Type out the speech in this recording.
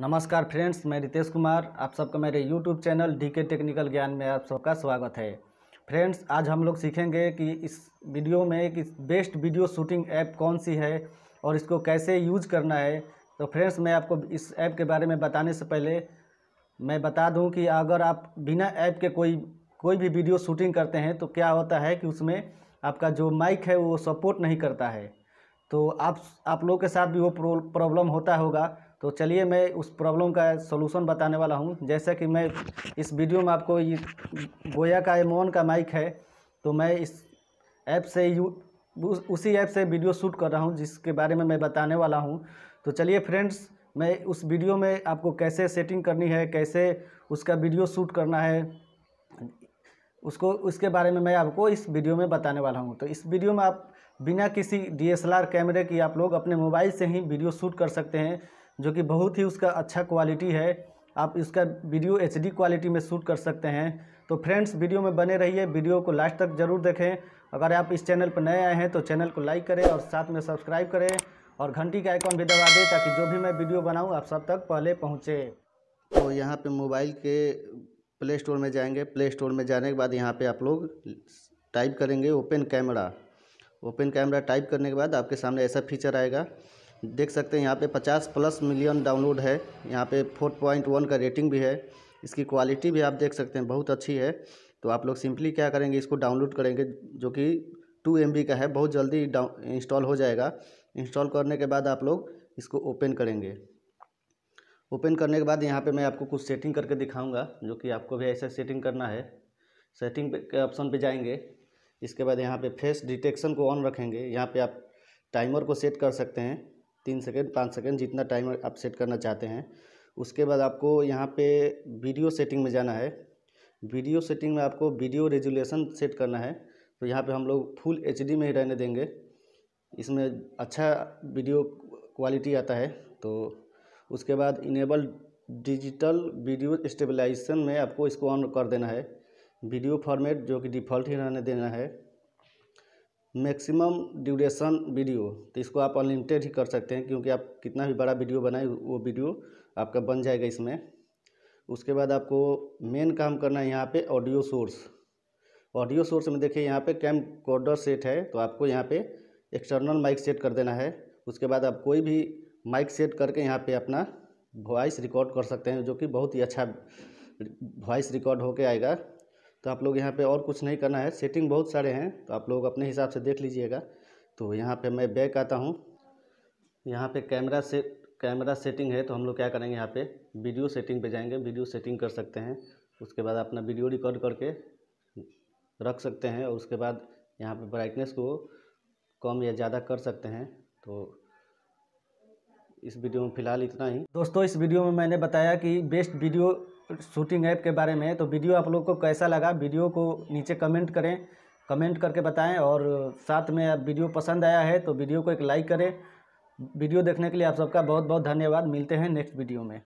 नमस्कार फ्रेंड्स मैं रितेश कुमार आप सबका मेरे यूट्यूब चैनल डीके टेक्निकल ज्ञान में आप सबका स्वागत है फ्रेंड्स आज हम लोग सीखेंगे कि इस वीडियो में कि बेस्ट वीडियो शूटिंग ऐप कौन सी है और इसको कैसे यूज करना है तो फ्रेंड्स मैं आपको इस ऐप के बारे में बताने से पहले मैं बता दूँ कि अगर आप बिना ऐप के कोई कोई भी वीडियो शूटिंग करते हैं तो क्या होता है कि उसमें आपका जो माइक है वो सपोर्ट नहीं करता है तो आप आप लोगों के साथ भी वो प्रॉब्लम होता होगा तो चलिए मैं उस प्रॉब्लम का सोलूशन बताने वाला हूँ जैसे कि मैं इस वीडियो में आपको ये गोया का एमोन का माइक है तो मैं इस ऐप से यू उसी ऐप से वीडियो शूट कर रहा हूँ जिसके बारे में मैं बताने वाला हूँ तो चलिए फ्रेंड्स मैं उस वीडियो में आपको कैसे सेटिंग करनी है कैसे उसका वीडियो शूट करना है उसको उसके बारे में मैं आपको इस वीडियो में बताने वाला हूँ तो इस वीडियो में आप बिना किसी डीएसएलआर कैमरे की आप लोग अपने मोबाइल से ही वीडियो शूट कर सकते हैं जो कि बहुत ही उसका अच्छा क्वालिटी है आप इसका वीडियो एच क्वालिटी में शूट कर सकते हैं तो फ्रेंड्स वीडियो में बने रहिए वीडियो को लास्ट तक ज़रूर देखें अगर आप इस चैनल पर नए आए हैं तो चैनल को लाइक करें और साथ में सब्सक्राइब करें और घंटी का आइकॉन भी दबा दें ताकि जो भी मैं वीडियो बनाऊं आप सब तक पहले पहुंचे तो यहाँ पे मोबाइल के प्ले स्टोर में जाएंगे प्ले स्टोर में जाने के बाद यहाँ पे आप लोग टाइप करेंगे open camera open camera type करने के बाद आपके सामने ऐसा फीचर आएगा देख सकते हैं यहाँ पे 50 प्लस मिलियन डाउनलोड है यहाँ पे 4.1 का रेटिंग भी है इसकी क्वालिटी भी आप देख सकते हैं बहुत अच्छी है तो आप लोग सिंपली क्या करेंगे इसको डाउनलोड करेंगे जो कि टू एम का है बहुत जल्दी इंस्टॉल हो जाएगा इंस्टॉल करने के बाद आप लोग इसको ओपन करेंगे ओपन करने के बाद यहाँ पे मैं आपको कुछ सेटिंग करके दिखाऊंगा जो कि आपको भी ऐसा सेटिंग करना है सेटिंग के ऑप्शन पे जाएंगे इसके बाद यहाँ पे फेस डिटेक्शन को ऑन रखेंगे यहाँ पे आप टाइमर को सेट कर सकते हैं तीन सेकेंड पाँच सेकेंड जितना टाइम आप सेट करना चाहते हैं उसके बाद आपको यहाँ पे वीडियो सेटिंग में जाना है वीडियो सेटिंग में आपको वीडियो रेजुलेशन सेट करना है तो यहाँ पे हम लोग फुल एच में ही रहने देंगे इसमें अच्छा वीडियो क्वालिटी आता है तो उसके बाद इनेबल डिजिटल वीडियो स्टेबलाइजेशन में आपको इसको ऑन कर देना है वीडियो फॉर्मेट जो कि डिफ़ॉल्ट ही रहने देना है मैक्सिमम ड्यूरेशन वीडियो तो इसको आप अनलिमिटेड ही कर सकते हैं क्योंकि आप कितना भी बड़ा वीडियो बनाए वो वीडियो आपका बन जाएगा इसमें उसके बाद आपको मेन काम करना है यहाँ पे ऑडियो सोर्स ऑडियो सोर्स में देखिए यहाँ पे कैम कॉर्डर सेट है तो आपको यहाँ पे एक्सटर्नल माइक सेट कर देना है उसके बाद आप कोई भी माइक सेट करके यहाँ पे अपना वॉइस रिकॉर्ड कर सकते हैं जो कि बहुत ही अच्छा वॉइस रिकॉर्ड होके आएगा तो आप लोग यहाँ पे और कुछ नहीं करना है सेटिंग बहुत सारे हैं तो आप लोग अपने हिसाब से देख लीजिएगा तो यहाँ पे मैं बैक आता हूँ यहाँ पे कैमरा से कैमरा सेटिंग है तो हम लोग क्या करेंगे यहाँ पे वीडियो सेटिंग पे जाएंगे वीडियो सेटिंग कर सकते हैं उसके बाद अपना वीडियो रिकॉर्ड करके रख सकते हैं और उसके बाद यहाँ पर ब्राइटनेस को कम या ज़्यादा कर सकते हैं तो इस वीडियो में फ़िलहाल इतना ही दोस्तों इस वीडियो में मैंने बताया कि बेस्ट वीडियो शूटिंग ऐप के बारे में तो वीडियो आप लोग को कैसा लगा वीडियो को नीचे कमेंट करें कमेंट करके बताएं और साथ में वीडियो पसंद आया है तो वीडियो को एक लाइक करें वीडियो देखने के लिए आप सबका बहुत बहुत धन्यवाद मिलते हैं नेक्स्ट वीडियो में